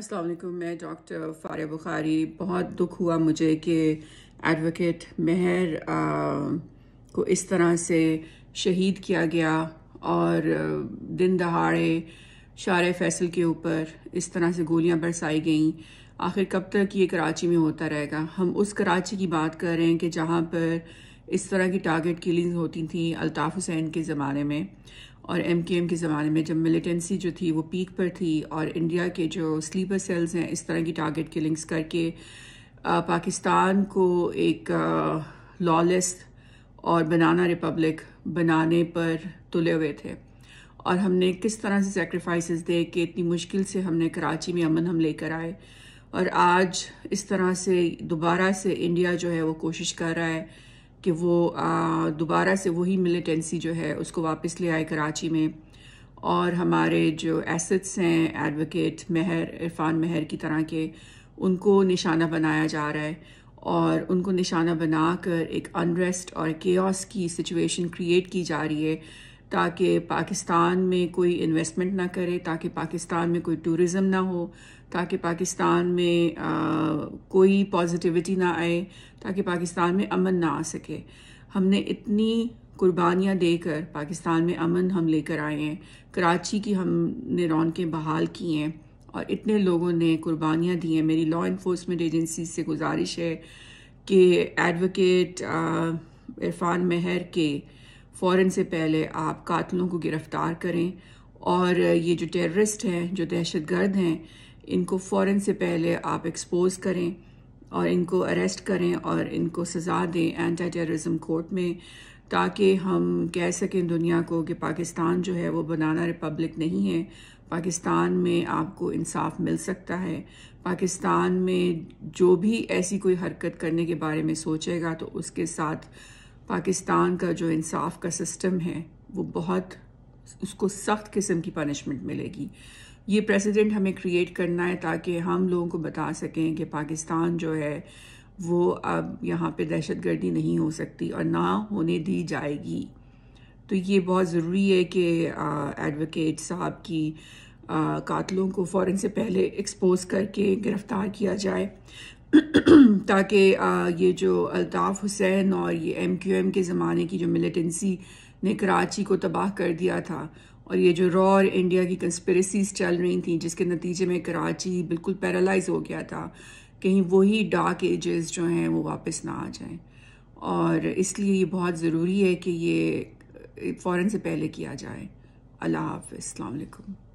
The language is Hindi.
अस्सलाम वालेकुम मैं डॉक्टर फ़ारिया बुखारी बहुत दुख हुआ मुझे कि एडवोकेट मेहर को इस तरह से शहीद किया गया और दिन दहाड़े शार फैसल के ऊपर इस तरह से गोलियां बरसाई गईं आखिर कब तक ये कराची में होता रहेगा हम उस कराची की बात कर रहे हैं कि जहाँ पर इस तरह की टारगेट किलिंग होती थी अल्ताफ़ हुसैन के ज़माने में और एम के एम के ज़माने में जब मिलिटेंसी जो थी वो पीक पर थी और इंडिया के जो स्लीपर सेल्स हैं इस तरह की टारगेट किलिंग्स करके आ, पाकिस्तान को एक लॉलेस और बनाना रिपब्लिक बनाने पर तुले हुए थे और हमने किस तरह से सेक्रीफाइस दे के इतनी मुश्किल से हमने कराची में अमन हम लेकर आए और आज इस तरह से दोबारा से इंडिया जो है वो कोशिश कर रहा है कि वो दोबारा से वही मिलिटेंसी जो है उसको वापस ले आए कराची में और हमारे जो एसेट्स हैं एडवोकेट महर इरफान महर की तरह के उनको निशाना बनाया जा रहा है और उनको निशाना बनाकर एक अनरेस्ट और केस की सिचुएशन क्रिएट की जा रही है ताकि पाकिस्तान में कोई इन्वेस्टमेंट ना करे ताकि पाकिस्तान में कोई टूरिज़म ना हो ताकि पाकिस्तान में आ, कोई पॉजिटिविटी ना आए ताकि पाकिस्तान में अमन ना आ सके हमने इतनी कुर्बानियाँ देकर पाकिस्तान में अमन हम लेकर आए हैं कराची की हमने रौनकें बहाल की हैं और इतने लोगों ने कुर्बानियां दी हैं मेरी लॉ इन्फोर्समेंट एजेंसी से गुजारिश है कि एडवोकेट इरफान महर के फ़ौर से पहले आप कातलों को गिरफ़्तार करें और ये जो टेररिस्ट हैं जो दहशत गर्द हैं इनको फ़ौर से पहले आप एक्सपोज करें और इनको अरेस्ट करें और इनको सज़ा दें एंटी टेररिज्म कोर्ट में ताकि हम कह सकें दुनिया को कि पाकिस्तान जो है वो बनाना रिपब्लिक नहीं है पाकिस्तान में आपको इंसाफ मिल सकता है पाकिस्तान में जो भी ऐसी कोई हरकत करने के बारे में सोचेगा तो उसके साथ पाकिस्तान का जो इंसाफ का सिस्टम है वो बहुत उसको सख्त किस्म की पनिशमेंट मिलेगी ये प्रेसिडेंट हमें क्रिएट करना है ताकि हम लोगों को बता सकें कि पाकिस्तान जो है वो अब यहाँ पे दहशतगर्दी नहीं हो सकती और ना होने दी जाएगी तो ये बहुत ज़रूरी है कि एडवोकेट साहब की कातलों को फ़ौर से पहले एक्सपोज करके गिरफ़्तार किया जाए ताकि ये जो अल्ताफ़ हुसैन और ये एम क्यू एम के ज़माने की जो मिलिटेंसी ने कराची को तबाह कर दिया था और ये जो रॉ और इंडिया की कंस्परेसीज चल रही थी जिसके नतीजे में कराची बिल्कुल पैरालाइज हो गया था कहीं वही डार्क एजेस जो हैं वो वापस ना आ जाएं और इसलिए ये बहुत ज़रूरी है कि ये फ़ौर से पहले किया जाए अल्लाह हाफ अलैक्म